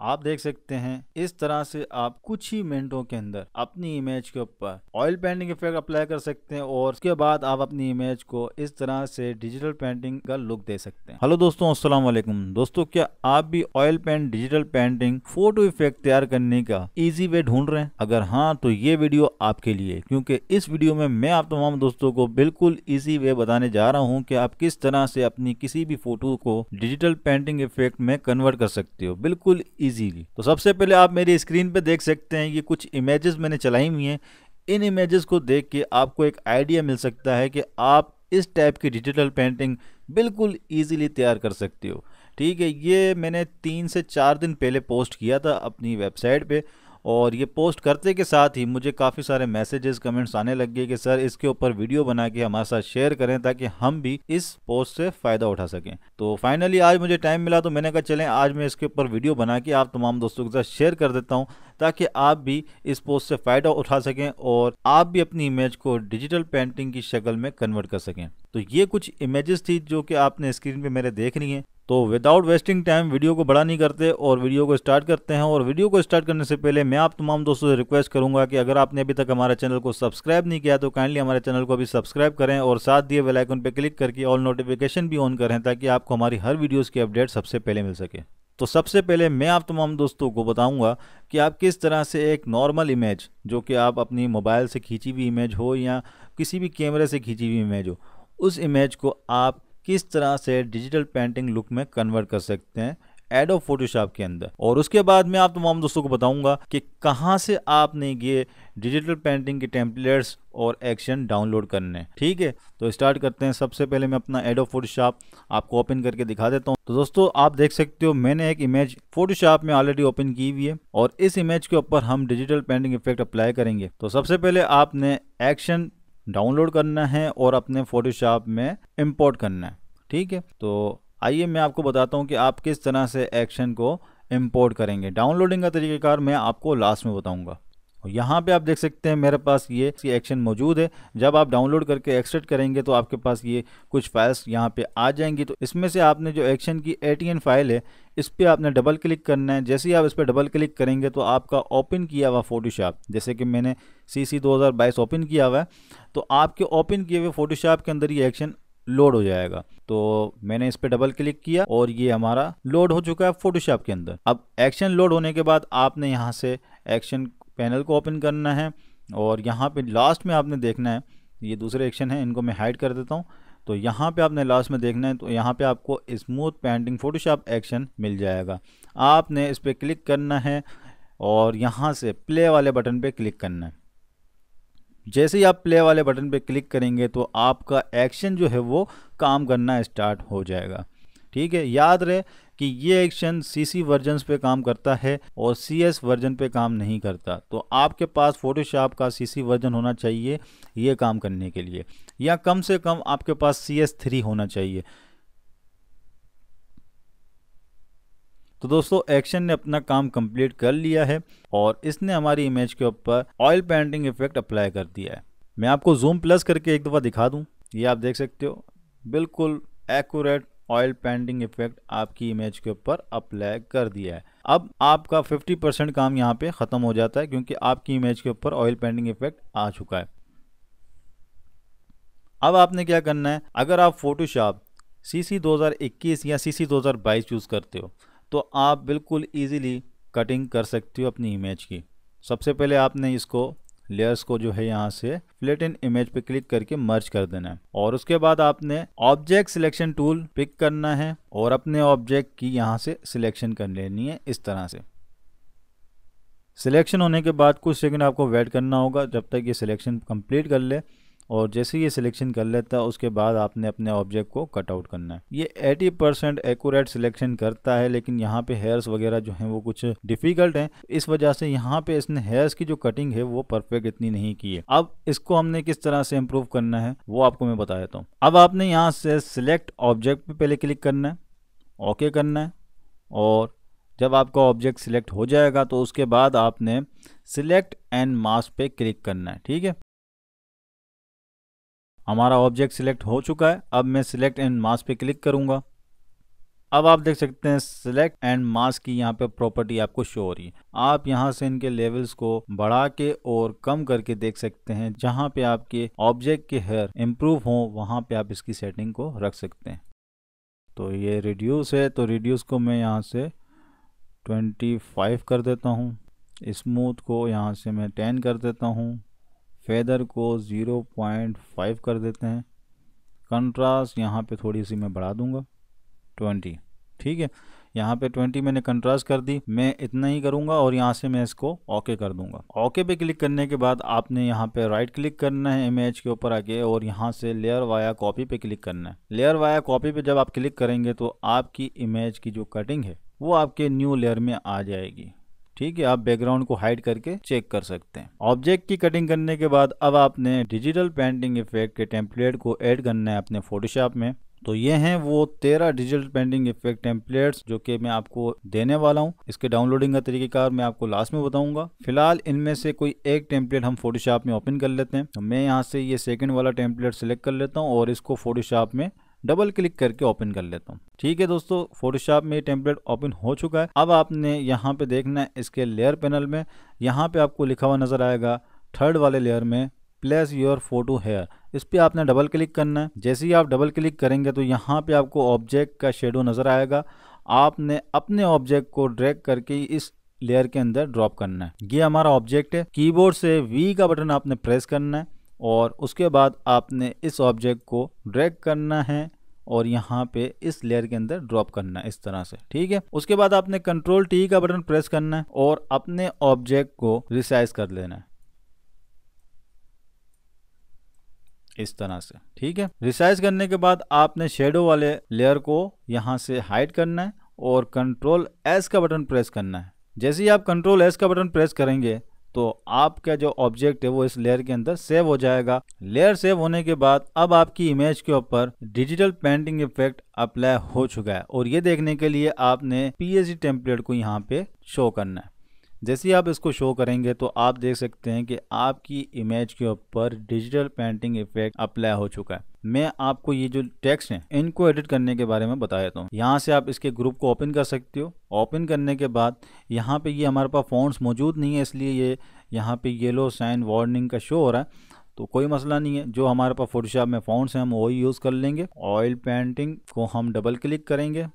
आप देख सकते हैं इस तरह से आप कुछ ही मिनटों के अंदर अपनी इमेज के ऊपर ऑयल पेंटिंग इफेक्ट अप्लाई कर सकते हैं और उसके बाद आप अपनी इमेज को इस तरह से डिजिटल पेंटिंग का लुक दे सकते हैं हेलो दोस्तों अस्सलाम वालेकुम दोस्तों क्या आप भी oil paint digital painting photo effect तैयार करने का इजी वे ढूंढ रहे हैं अगर हाँ तो ये वीडियो आपके लिए क्योंकि इस वीडियो में मैं आप तमाम दोस्तों को बिल्कुल इजी वे बताने जा रहा हूँ कि आप किस तरह से अपनी किसी भी फोटो को डिजिटल पेंटिंग इफेक्ट में कन्वर्ट कर सकते हो बिल्कुल ईजीली तो सबसे पहले आप मेरी स्क्रीन पे देख सकते हैं ये कुछ इमेजेस मैंने चलाई हुई हैं इन इमेजेस को देख के आपको एक आइडिया मिल सकता है कि आप इस टाइप की डिजिटल पेंटिंग बिल्कुल ईजीली तैयार कर सकते हो ठीक है ये मैंने तीन से चार दिन पहले पोस्ट किया था अपनी वेबसाइट पे और ये पोस्ट करते के साथ ही मुझे काफ़ी सारे मैसेजेस कमेंट्स आने लग गए कि सर इसके ऊपर वीडियो बना के हमारे साथ शेयर करें ताकि हम भी इस पोस्ट से फ़ायदा उठा सकें तो फाइनली आज मुझे टाइम मिला तो मैंने कहा चलें आज मैं इसके ऊपर वीडियो बना के आप तमाम दोस्तों के साथ शेयर कर देता हूँ ताकि आप भी इस पोस्ट से फ़ायदा उठा सकें और आप भी अपनी इमेज को डिजिटल पेंटिंग की शक्ल में कन्वर्ट कर सकें तो ये कुछ इमेजेस थी जो कि आपने स्क्रीन पे मेरे देख रही हैं तो विदाउट वेस्टिंग टाइम वीडियो को बड़ा नहीं करते और वीडियो को स्टार्ट करते हैं और वीडियो को स्टार्ट करने से पहले मैं आप तमाम दोस्तों से रिक्वेस्ट करूंगा कि अगर आपने अभी तक हमारे चैनल को सब्सक्राइब नहीं किया तो काइंडली हमारे चैनल को अभी सब्सक्राइब करें और साथ दिए बेलाइकन पर क्लिक करके ऑल नोटिफिकेशन भी ऑन करें ताकि आपको हमारी हर वीडियोज़ की अपडेट सबसे पहले मिल सके तो सबसे पहले मैं आप तमाम दोस्तों को बताऊंगा कि आप किस तरह से एक नॉर्मल इमेज जो कि आप अपनी मोबाइल से खींची हुई इमेज हो या किसी भी कैमरे से खींची हुई इमेज हो उस इमेज को आप किस तरह से डिजिटल पेंटिंग लुक में कन्वर्ट कर सकते हैं एडो फोटोशॉप के अंदर और उसके बाद में आप तमाम दोस्तों को बताऊंगा कि कहां से आपने ये डिजिटल पेंटिंग के टेम्पलेट्स और एक्शन डाउनलोड करने ठीक है तो स्टार्ट करते हैं सबसे पहले मैं अपना एडो फोटोशॉप आपको ओपन करके दिखा देता हूँ तो दोस्तों आप देख सकते हो मैंने एक इमेज फोटोशॉप में ऑलरेडी ओपन की हुई है और इस इमेज के ऊपर हम डिजिटल पेंटिंग इफेक्ट अप्लाई करेंगे तो सबसे पहले आपने एक्शन डाउनलोड करना है और अपने फोटोशॉप में इंपोर्ट करना है ठीक है तो आइए मैं आपको बताता हूँ कि आप किस तरह से एक्शन को इम्पोर्ट करेंगे डाउनलोडिंग का तरीक़ेकार मैं आपको लास्ट में बताऊँगा और यहाँ पे आप देख सकते हैं मेरे पास ये एक्शन मौजूद है जब आप डाउनलोड करके एक्सट्रेट करेंगे तो आपके पास ये कुछ फाइल्स यहाँ पे आ जाएंगी तो इसमें से आपने जो एक्शन की ए फाइल है इस पर आपने डबल क्लिक करना है जैसे ही आप इस पर डबल क्लिक करेंगे तो आपका ओपन किया हुआ फोटोशॉप जैसे कि मैंने सी सी ओपन किया हुआ है तो आपके ओपन किए हुए फोटोशॉप के अंदर ये एक्शन लोड हो जाएगा तो मैंने इस पर डबल क्लिक किया और ये हमारा लोड हो चुका है फोटोशॉप के अंदर अब एक्शन लोड होने के बाद आपने यहाँ से एक्शन पैनल को ओपन करना है और यहाँ पे लास्ट में आपने देखना है ये दूसरे एक्शन है इनको मैं हाइड कर देता हूँ तो यहाँ पे आपने लास्ट में देखना है तो यहाँ पे आपको स्मूथ पेंटिंग फोटोशॉप एक्शन मिल जाएगा आपने इस पर क्लिक करना है और यहाँ से प्ले वाले बटन पर क्लिक करना है जैसे ही आप प्ले वाले बटन पर क्लिक करेंगे तो आपका एक्शन जो है वो काम करना स्टार्ट हो जाएगा ठीक है याद रहे कि ये एक्शन सीसी वर्जन पे काम करता है और सी एस वर्जन पे काम नहीं करता तो आपके पास फोटोशॉप का सीसी वर्जन होना चाहिए ये काम करने के लिए या कम से कम आपके पास सी एस थ्री होना चाहिए तो दोस्तों एक्शन ने अपना काम कंप्लीट कर लिया है और इसने हमारी इमेज के ऊपर ऑयल पेंटिंग इफेक्ट अप्लाई कर दिया है मैं आपको जूम प्लस करके एक दफ़ा दिखा दूँ ये आप देख सकते हो बिल्कुल एक्यूरेट ऑयल पेंटिंग इफेक्ट आपकी इमेज के ऊपर अप्लाई कर दिया है अब आपका 50 परसेंट काम यहाँ पे ख़त्म हो जाता है क्योंकि आपकी इमेज के ऊपर ऑयल पेंटिंग इफेक्ट आ चुका है अब आपने क्या करना है अगर आप फोटोशॉप सी सी दो या सी सी दो यूज़ करते हो तो आप बिल्कुल ईजिली कटिंग कर सकते हो अपनी इमेज की सबसे पहले आपने इसको लेयर्स को जो है यहाँ से फ्लेट इन इमेज पे क्लिक करके मर्ज कर देना है और उसके बाद आपने ऑब्जेक्ट सिलेक्शन टूल पिक करना है और अपने ऑब्जेक्ट की यहाँ से सिलेक्शन कर लेनी है इस तरह से सिलेक्शन होने के बाद कुछ सेकंड आपको वेट करना होगा जब तक ये सिलेक्शन कंप्लीट कर ले और जैसे ये सिलेक्शन कर लेता है उसके बाद आपने अपने ऑब्जेक्ट को कट आउट करना है ये 80 परसेंट एकूरेट सिलेक्शन करता है लेकिन यहाँ पे हेयर्स वगैरह जो हैं वो कुछ डिफिकल्ट हैं इस वजह से यहाँ पे इसने हेयर्स की जो कटिंग है वो परफेक्ट इतनी नहीं की है अब इसको हमने किस तरह से इम्प्रूव करना है वो आपको मैं बता देता हूँ अब आपने यहाँ से सिलेक्ट ऑब्जेक्ट पर पहले क्लिक करना है ओके करना है और जब आपका ऑब्जेक्ट सिलेक्ट हो जाएगा तो उसके बाद आपने सिलेक्ट एंड मास्क पे क्लिक करना है ठीक है हमारा ऑब्जेक्ट सिलेक्ट हो चुका है अब मैं सिलेक्ट एंड मास पे क्लिक करूंगा अब आप देख सकते हैं सिलेक्ट एंड मास की यहाँ पे प्रॉपर्टी आपको शो हो रही है आप यहाँ से इनके लेवल्स को बढ़ा के और कम करके देख सकते हैं जहाँ पे आपके ऑब्जेक्ट के हेयर इम्प्रूव हो वहाँ पे आप इसकी सेटिंग को रख सकते हैं तो ये रिड्यूस है तो रिड्यूस को मैं यहाँ से 25 कर देता हूँ स्मूथ को यहाँ से मैं 10 कर देता हूँ फेदर को ज़ीरो पॉइंट फाइव कर देते हैं कंट्रास्ट यहाँ पे थोड़ी सी मैं बढ़ा दूँगा ट्वेंटी ठीक है यहाँ पे ट्वेंटी मैंने कंट्रास्ट कर दी मैं इतना ही करूँगा और यहाँ से मैं इसको ओके कर दूँगा ओके पे क्लिक करने के बाद आपने यहाँ पे राइट क्लिक करना है इमेज के ऊपर आके और यहाँ से लेयर वाया कॉपी पे क्लिक करना है लेयर वाया कॉपी पे जब आप क्लिक करेंगे तो आपकी इमेज की जो कटिंग है वो आपके न्यू लेयर में आ जाएगी ठीक है आप बैकग्राउंड को हाइड करके चेक कर सकते हैं ऑब्जेक्ट की कटिंग करने के बाद अब आपने डिजिटल पेंटिंग इफेक्ट के टेम्पलेट को ऐड करना है अपने फोटोशॉप में तो ये हैं वो तेरह डिजिटल पेंटिंग इफेक्ट टेम्पलेट्स जो कि मैं आपको देने वाला हूँ इसके डाउनलोडिंग का तरीकेकार मैं आपको लास्ट में बताऊंगा फिलहाल इनमें से कोई एक टेम्पलेट हम फोटोशॉप में ओपन कर लेते हैं तो मैं यहाँ से ये सेकंड वाला टेम्पलेट सेलेक्ट कर लेता हूँ और इसको फोटोशॉप में डबल क्लिक करके ओपन कर लेता हूँ ठीक है दोस्तों फोटोशॉप में ये टेम्पलेट ओपन हो चुका है अब आपने यहाँ पे देखना है इसके लेयर पैनल में यहाँ पे आपको लिखा हुआ नज़र आएगा थर्ड वाले लेयर में प्लेस योर फोटो हेयर इस पर आपने डबल क्लिक करना है जैसे ही आप डबल क्लिक करेंगे तो यहाँ पे आपको ऑब्जेक्ट का शेडो नज़र आएगा आपने अपने ऑब्जेक्ट को ड्रैग करके इस लेयर के अंदर ड्रॉप करना है ये हमारा ऑब्जेक्ट है कीबोर्ड से वी का बटन आपने प्रेस करना है और उसके बाद आपने इस ऑब्जेक्ट को ड्रैग करना है और यहाँ पे इस लेयर के अंदर ड्रॉप करना है इस तरह से ठीक है उसके बाद आपने कंट्रोल टी का बटन प्रेस करना है और अपने ऑब्जेक्ट को रिसाइज कर लेना है इस तरह से ठीक है रिसाइज करने के बाद आपने शेडो वाले लेयर को यहाँ से हाइड करना है और कंट्रोल एस का बटन प्रेस करना है जैसे ही आप कंट्रोल एस का बटन प्रेस करेंगे तो आपका जो ऑब्जेक्ट है वो इस लेयर के अंदर सेव हो जाएगा लेयर सेव होने के बाद अब आपकी इमेज के ऊपर डिजिटल पेंटिंग इफेक्ट अप्लाई हो चुका है और ये देखने के लिए आपने पी टेम्पलेट को यहाँ पे शो करना है जैसे ही आप इसको शो करेंगे तो आप देख सकते हैं कि आपकी इमेज के ऊपर डिजिटल पेंटिंग इफेक्ट अप्लाई हो चुका है मैं आपको ये जो टेक्स्ट हैं इनको एडिट करने के बारे में बता देता हूँ यहाँ से आप इसके ग्रुप को ओपन कर सकते हो ओपन करने के बाद यहाँ पे ये हमारे पास फॉन्ट्स मौजूद नहीं है इसलिए ये यहाँ पे येलो साइन वार्निंग का शो हो रहा है तो कोई मसला नहीं है जो हमारे पास फोटोशॉप में फॉन्ट्स हैं हम वही यूज़ कर लेंगे ऑयल पेंटिंग को हम डबल क्लिक करेंगे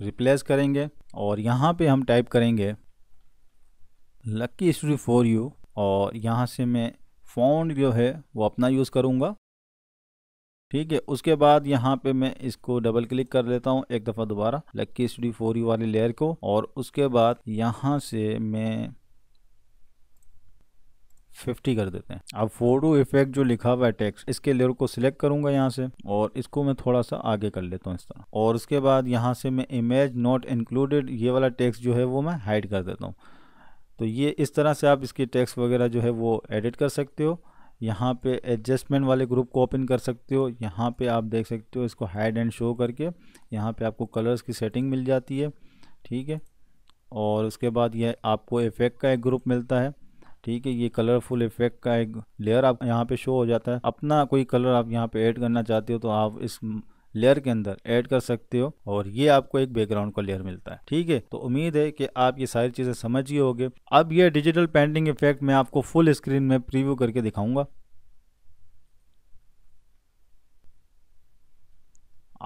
रिप्लेस करेंगे और यहाँ पर हम टाइप करेंगे लक्की स्टोरी फॉर यू और यहाँ से मैं फ़ॉन्ट जो है वो अपना यूज़ करूँगा ठीक है उसके बाद यहाँ पे मैं इसको डबल क्लिक कर लेता हूँ एक दफ़ा दोबारा लक्की स्टूडियो फोर वाली लेयर को और उसके बाद यहाँ से मैं फिफ्टी कर देते हैं अब फोटो इफेक्ट जो लिखा हुआ है टेक्स्ट इसके लेयर को सिलेक्ट करूंगा यहाँ से और इसको मैं थोड़ा सा आगे कर लेता हूँ इस तरह और उसके बाद यहाँ से मैं इमेज नॉट इंक्लूडेड ये वाला टेक्स्ट जो है वो मैं हाइड कर देता हूँ तो ये इस तरह से आप इसके टेक्स्ट वगैरह जो है वो एडिट कर सकते हो यहाँ पे एडजस्टमेंट वाले ग्रुप को ओपन कर सकते हो यहाँ पे आप देख सकते हो इसको हाइड एंड शो करके यहाँ पे आपको कलर्स की सेटिंग मिल जाती है ठीक है और उसके बाद ये आपको इफ़ेक्ट का एक ग्रुप मिलता है ठीक है ये कलरफुल इफेक्ट का एक लेयर आप यहाँ पे शो हो जाता है अपना कोई कलर आप यहाँ पे ऐड करना चाहते हो तो आप इस लेयर के अंदर ऐड कर सकते हो और ये आपको एक बैकग्राउंड का लेयर मिलता है ठीक है तो उम्मीद है कि आप ये सारी चीज़ें समझ ही होगे अब ये डिजिटल पेंटिंग इफेक्ट मैं आपको फुल स्क्रीन में प्रीव्यू करके दिखाऊंगा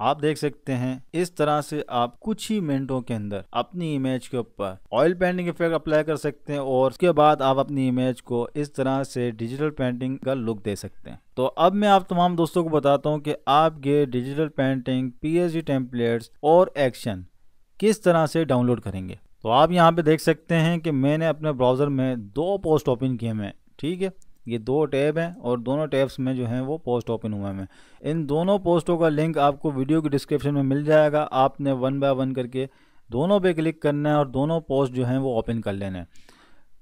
आप देख सकते हैं इस तरह से आप कुछ ही मिनटों के अंदर अपनी इमेज के ऊपर ऑयल पेंटिंग इफेक्ट अप्लाई कर सकते हैं और उसके बाद आप अपनी इमेज को इस तरह से डिजिटल पेंटिंग का लुक दे सकते हैं तो अब मैं आप तमाम दोस्तों को बताता हूँ कि आपके डिजिटल पेंटिंग पी टेम्पलेट्स और एक्शन किस तरह से डाउनलोड करेंगे तो आप यहाँ पे देख सकते हैं कि मैंने अपने ब्राउज़र में दो पोस्ट ओपन किए हैं ठीक है ये दो टैब हैं और दोनों टैब्स में जो हैं वो पोस्ट ओपन हुए हैं इन दोनों पोस्टों का लिंक आपको वीडियो के डिस्क्रिप्शन में मिल जाएगा आपने वन बाय वन करके दोनों पे क्लिक करना है और दोनों पोस्ट जो हैं वो ओपन कर लेना है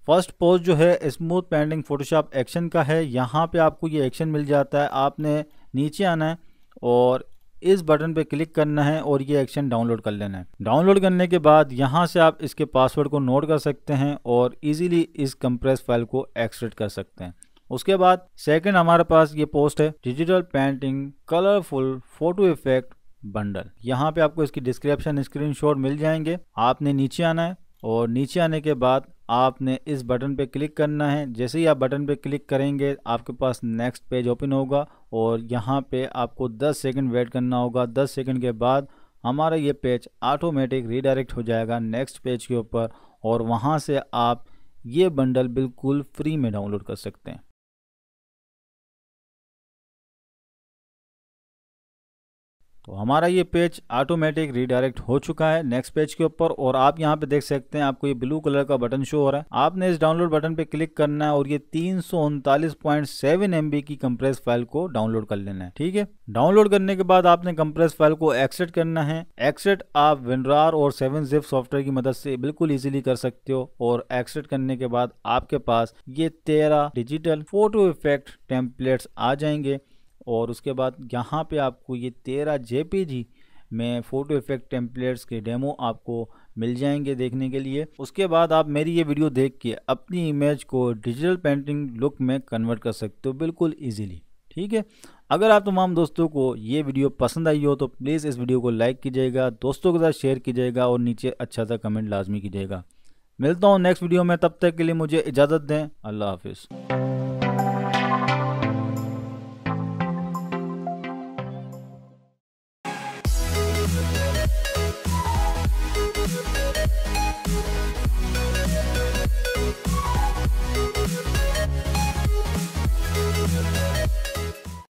फर्स्ट पोस्ट जो है स्मूथ पेंडिंग फोटोशॉप एक्शन का है यहाँ पे आपको ये एक्शन मिल जाता है आपने नीचे आना है और इस बटन पे क्लिक करना है और ये एक्शन डाउनलोड कर लेना है डाउनलोड करने के बाद यहाँ से आप इसके पासवर्ड को नोट कर सकते हैं और इजीली इस कंप्रेस फाइल को एक्सट्रेट कर सकते हैं उसके बाद सेकंड हमारे पास ये पोस्ट है digital painting colourful photo effect bundle यहाँ पे आपको इसकी डिस्क्रिप्शन स्क्रीन मिल जाएंगे आपने नीचे आना है और नीचे आने के बाद आपने इस बटन पे क्लिक करना है जैसे ही आप बटन पे क्लिक करेंगे आपके पास नेक्स्ट पेज ओपन होगा और यहाँ पे आपको 10 सेकंड वेट करना होगा 10 सेकंड के बाद हमारा ये पेज ऑटोमेटिक रीडायरेक्ट हो जाएगा नेक्स्ट पेज के ऊपर और वहाँ से आप ये बंडल बिल्कुल फ्री में डाउनलोड कर सकते हैं तो हमारा ये पेज ऑटोमेटिक रिडायरेक्ट हो चुका है नेक्स्ट पेज के ऊपर और आप यहाँ पे देख सकते हैं आपको ये ब्लू कलर का बटन शो हो रहा है आपने इस डाउनलोड बटन पे क्लिक करना है और ये तीन सौ उनतालीस पॉइंट सेवन एम बी की कंप्रेस फाइल को डाउनलोड कर लेना है ठीक है डाउनलोड करने के बाद आपने कंप्रेस फाइल को एक्सेट करना है एक्सेट आप विनरार और सेवन जिप सॉफ्टवेयर की मदद से बिल्कुल ईजिली कर सकते हो और एक्सेट करने के बाद आपके पास ये तेरह डिजिटल फोटो इफेक्ट टेम्पलेट्स आ जाएंगे और उसके बाद यहाँ पे आपको ये तेरह जे में फ़ोटो इफेक्ट टेम्पलेट्स के डेमो आपको मिल जाएंगे देखने के लिए उसके बाद आप मेरी ये वीडियो देख के अपनी इमेज को डिजिटल पेंटिंग लुक में कन्वर्ट कर सकते हो बिल्कुल ईजीली ठीक है अगर आप तमाम दोस्तों को ये वीडियो पसंद आई हो तो प्लीज़ इस वीडियो को लाइक कीजिएगा दोस्तों के साथ शेयर कीजिएगा और नीचे अच्छा सा कमेंट लाजमी कीजिएगा मिलता हूँ नेक्स्ट वीडियो में तब तक के लिए मुझे इजाज़त दें अल्लाह हाफिज़